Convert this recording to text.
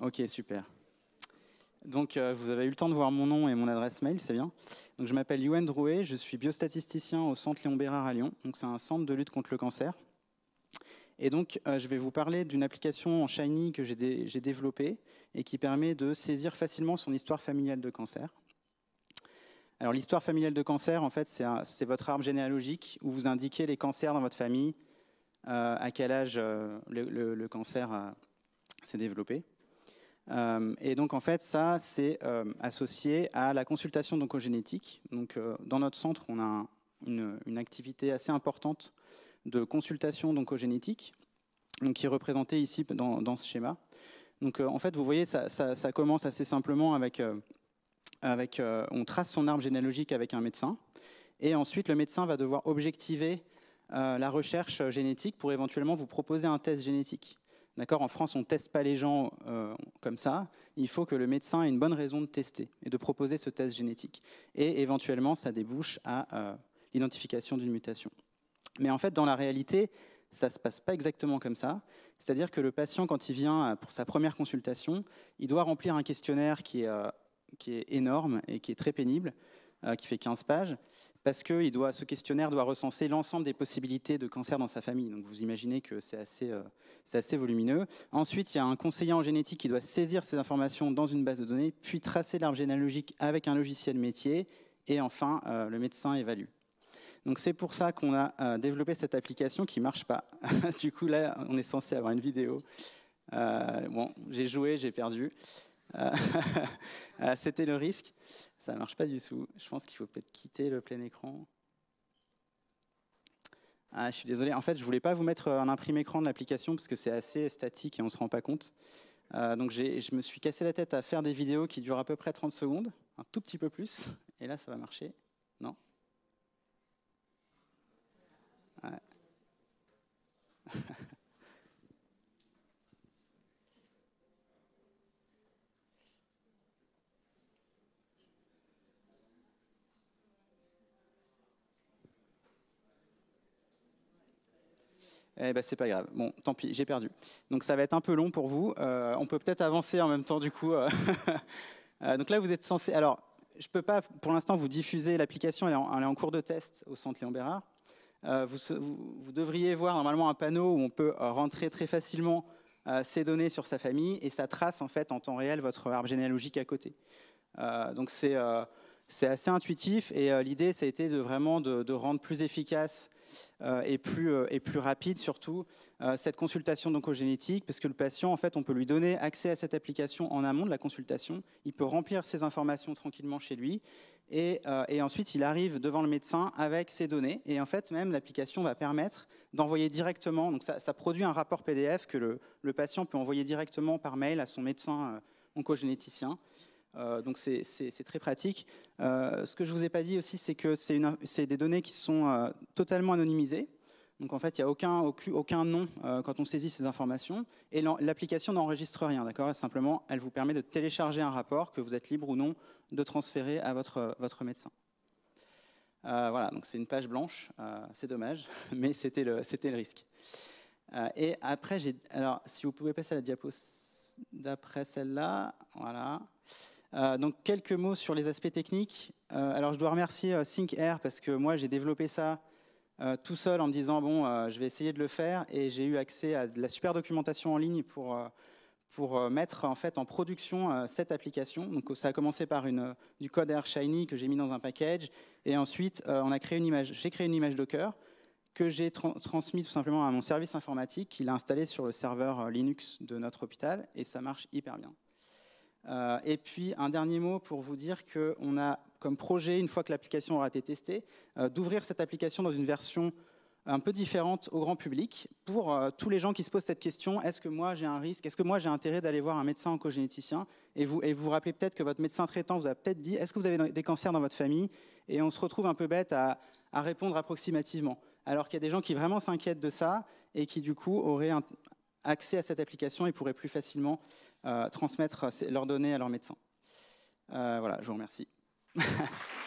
Ok, super. Donc, euh, vous avez eu le temps de voir mon nom et mon adresse mail, c'est bien. Donc, je m'appelle Yoann Drouet, je suis biostatisticien au Centre Léon Bérard à Lyon. Donc, c'est un centre de lutte contre le cancer. Et donc, euh, je vais vous parler d'une application en Shiny que j'ai développée et qui permet de saisir facilement son histoire familiale de cancer. Alors, l'histoire familiale de cancer, en fait, c'est votre arbre généalogique où vous indiquez les cancers dans votre famille, euh, à quel âge le, cancer s'est développé. Euh, et donc en fait ça c'est euh, associé à la consultation d'oncogénétique. Donc euh, dans notre centre on a une, activité assez importante de consultation d'oncogénétique, qui est représentée ici dans, ce schéma. Donc en fait, vous voyez, ça, commence assez simplement avec, avec on trace son arbre généalogique avec un médecin, et ensuite le médecin va devoir objectiver la recherche génétique pour éventuellement vous proposer un test génétique. D'accord En France, on ne teste pas les gens euh, comme ça. Il faut que le médecin ait une bonne raison de tester et de proposer ce test génétique. Et éventuellement, ça débouche à euh, l'identification d'une mutation. Mais en fait, dans la réalité, ça ne se passe pas exactement comme ça. C'est-à-dire que le patient, quand il vient euh, pour sa première consultation, il doit remplir un questionnaire qui est qui est énorme et qui est très pénible, euh, qui fait 15 pages, parce que il doit, ce questionnaire doit recenser l'ensemble des possibilités de cancer dans sa famille. Donc vous imaginez que c'est assez, euh, assez volumineux. Ensuite, il y a un conseiller en génétique qui doit saisir ces informations dans une base de données, puis tracer l'arbre généalogique avec un logiciel métier, et enfin, euh, le médecin évalue. Donc c'est pour ça qu'on a développé cette application qui ne marche pas. du coup, là, on est censé avoir une vidéo. bon, j'ai joué, j'ai perdu. Euh, euh, c'était le risque. Ça ne marche pas du tout. Je pense qu'il faut peut-être quitter le plein écran. Ah, je suis désolé. En fait, je voulais pas vous mettre euh, un imprimé écran de l'application parce que c'est assez statique et on ne se rend pas compte. donc je me suis cassé la tête à faire des vidéos qui durent à peu près 30 secondes, un tout petit peu plus. Et là, ça va marcher. Non Eh ben c'est pas grave. Bon, tant pis, j'ai perdu. Donc ça va être un peu long pour vous. Euh, on peut peut-être avancer en même temps du coup. Euh, euh, donc là vous êtes censé. Alors je peux pas pour l'instant vous diffuser l'application. Elle, est en cours de test au centre Léon Bérard. Vous, vous, devriez voir normalement un panneau où on peut rentrer très facilement ces données sur sa famille et ça trace en fait en temps réel votre arbre généalogique à côté. donc c'est c'est assez intuitif et euh, l'idée, ça a été de vraiment de, rendre plus efficace euh, et, plus, euh, et plus rapide surtout cette consultation d'oncogénétique, parce que le patient, en fait, on peut lui donner accès à cette application en amont de la consultation. Il peut remplir ses informations tranquillement chez lui et, ensuite il arrive devant le médecin avec ses données. Et en fait, même l'application va permettre d'envoyer directement, donc ça, produit un rapport PDF que le, patient peut envoyer directement par mail à son médecin oncogénéticien. Euh, donc c'est très pratique. Euh, ce que je ne vous ai pas dit aussi, c'est que c'est des données qui sont euh, totalement anonymisées. Donc en fait, il n'y a aucun, nom quand on saisit ces informations. Et l'application n'enregistre rien, d'accord Simplement, elle vous permet de télécharger un rapport que vous êtes libre ou non de transférer à votre, médecin. voilà, donc c'est une page blanche, c'est dommage, mais c'était le, risque. et après, alors si vous pouvez passer à la diapo d'après celle-là, voilà. Euh, donc quelques mots sur les aspects techniques. Euh, alors je dois remercier euh, Air parce que moi j'ai développé ça euh, tout seul en me disant bon je vais essayer de le faire et j'ai eu accès à de la super documentation en ligne pour, pour mettre en fait en production cette application. Donc ça a commencé par une, du code Air Shiny que j'ai mis dans un package et ensuite on a créé une image, j'ai créé une image Docker que j'ai transmise transmis tout simplement à mon service informatique qui l'a installé sur le serveur Linux de notre hôpital et ça marche hyper bien. Euh, et puis, un dernier mot pour vous dire qu'on a comme projet, une fois que l'application aura été testée, euh, d'ouvrir cette application dans une version un peu différente au grand public pour euh, tous les gens qui se posent cette question est-ce que moi j'ai un risque Est-ce que moi j'ai intérêt d'aller voir un médecin oncogénéticien Et vous et vous, vous rappelez peut-être que votre médecin traitant vous a peut-être dit est-ce que vous avez des cancers dans votre famille Et on se retrouve un peu bête à, à répondre approximativement. Alors qu'il y a des gens qui vraiment s'inquiètent de ça et qui du coup auraient un, accès à cette application et pourraient plus facilement euh, transmettre euh, leurs données à leurs médecins. Euh, voilà, je vous remercie.